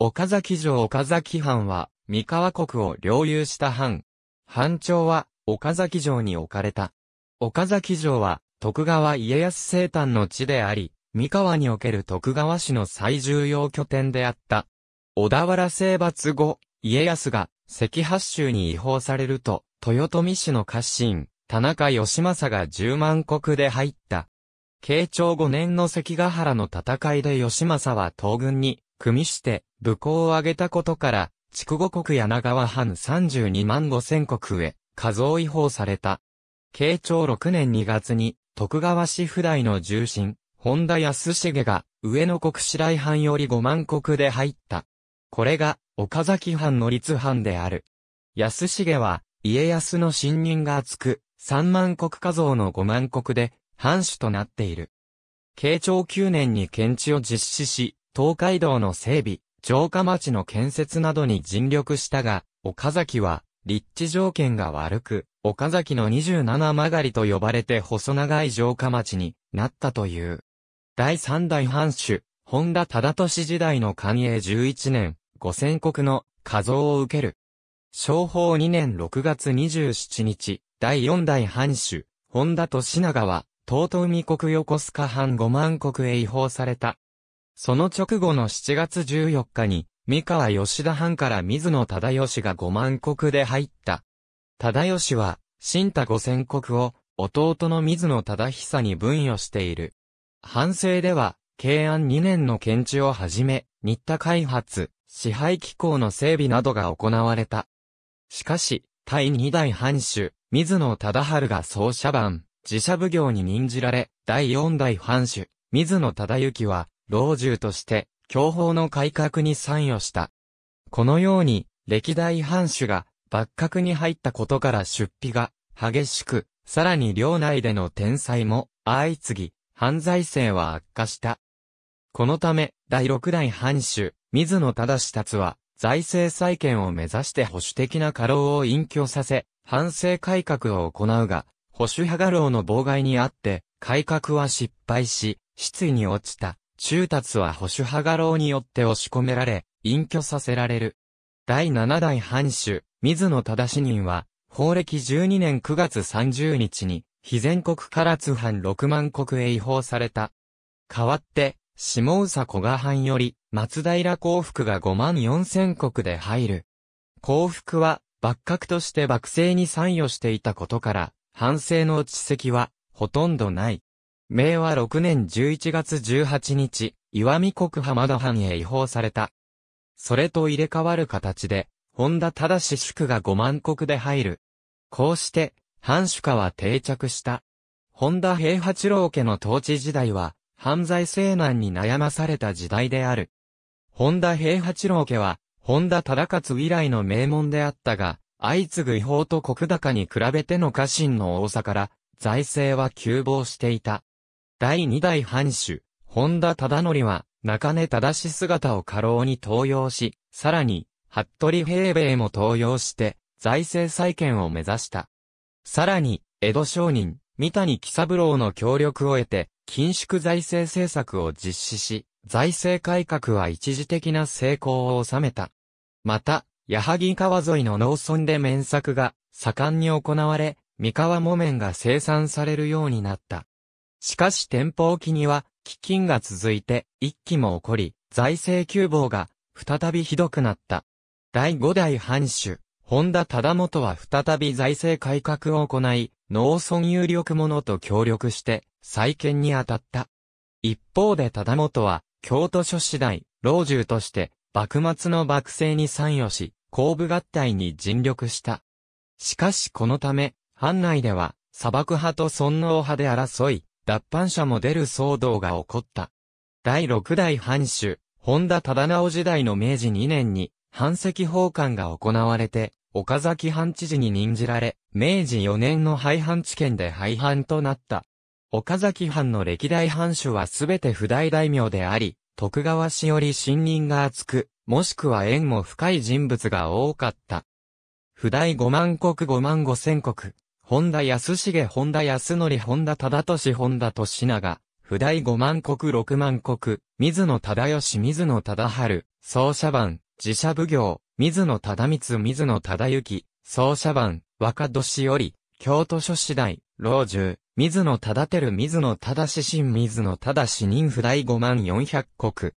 岡崎城岡崎藩は、三河国を領有した藩。藩長は、岡崎城に置かれた。岡崎城は、徳川家康生誕の地であり、三河における徳川氏の最重要拠点であった。小田原征伐後、家康が、関八州に違法されると、豊臣氏の家臣、田中義政が十万国で入った。慶長五年の関ヶ原の戦いで義政は東軍に組みして、武功を挙げたことから、筑後国柳川藩32万5千国へ、過を違法された。慶長6年2月に、徳川氏府代の重臣、本田康重が、上野国白井藩より5万国で入った。これが、岡崎藩の立藩である。康重は、家康の信任が厚く、3万国家像の5万国で、藩主となっている。慶長9年に検地を実施し、東海道の整備、城下町の建設などに尽力したが、岡崎は、立地条件が悪く、岡崎の27曲がりと呼ばれて細長い城下町になったという。第三代藩主、本田忠俊時代の寛永11年、五千国の加増を受ける。商法2年6月27日、第四代藩主、本田利長は、東都海国横須賀藩五万国へ違法された。その直後の7月14日に、三河吉田藩から水野忠義が5万石で入った。忠義は、新太五千石を、弟の水野忠久に分与している。反省では、慶安2年の検知をはじめ、新田開発、支配機構の整備などが行われた。しかし、第二代藩主、水野忠春が総社番、自社奉行に任じられ、第四代藩主、水野忠行は、老中として、享保の改革に参与した。このように、歴代藩主が、幕閣に入ったことから出費が、激しく、さらに領内での転載も、相次ぎ、犯罪性は悪化した。このため、第六代藩主、水野忠達は、財政再建を目指して保守的な過労を隠居させ、反省改革を行うが、保守派画廊の妨害にあって、改革は失敗し、失意に落ちた。中達は保守派画廊によって押し込められ、隠居させられる。第七代藩主、水野忠人は、法暦12年9月30日に、非全国唐津藩6万国へ違法された。代わって、下佐古賀藩より、松平幸福が5万4千国で入る。幸福は、幕閣として幕政に参与していたことから、反省の知績は、ほとんどない。明和6年11月18日、岩見国浜田藩へ違法された。それと入れ替わる形で、本田正宿が5万国で入る。こうして、藩主家は定着した。本田平八郎家の統治時代は、犯罪性難に悩まされた時代である。本田平八郎家は、本田忠勝以来の名門であったが、相次ぐ違法と国高に比べての家臣の多さから、財政は急防していた。第2代藩主、本田忠則は、中根正姿を過労に登用し、さらに、服部平米も登用して、財政再建を目指した。さらに、江戸商人、三谷喜三郎の協力を得て、緊縮財政政策を実施し、財政改革は一時的な成功を収めた。また、矢作川沿いの農村で面作が盛んに行われ、三河木綿が生産されるようになった。しかし天保沖には、飢饉が続いて、一期も起こり、財政窮乏が、再びひどくなった。第五代藩主、本田忠元は再び財政改革を行い、農村有力者と協力して、再建に当たった。一方で忠元は、京都諸次第、老中として、幕末の幕政に参与し、後部合体に尽力した。しかしこのため、藩内では、砂漠派と尊王派で争い、脱藩者も出る騒動が起こった。第六代藩主、本田忠直時代の明治2年に、藩籍奉還が行われて、岡崎藩知事に任じられ、明治4年の廃藩地県で廃藩となった。岡崎藩の歴代藩主はすべて不代大名であり、徳川氏より信任が厚く、もしくは縁も深い人物が多かった。不代5万国5万5千国、本田康重、本田康則、本田忠俊、本田俊長、不代五万国六万国、水野忠義、水野忠春、奏者番、自社奉行、水野忠光、水野忠之、奏者番、若年より、京都諸次第、老中、水野忠照、水野忠志新、水野忠志人不代五万四百国。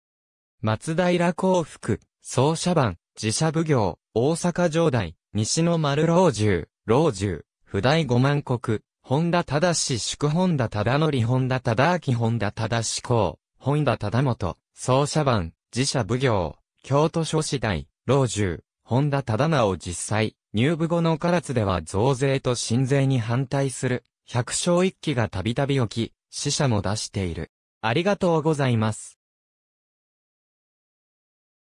松平幸福、奏者番、自社奉行、大阪城代、西の丸老中、老中、不代五万国、本田忠志祝本田忠則本田忠明本田忠志公、本田忠元、奏者版、自社奉行、京都諸子大、老中、本田忠直実際、入部後の唐津では増税と新税に反対する、百姓一揆がたびたび起き、死者も出している。ありがとうございます。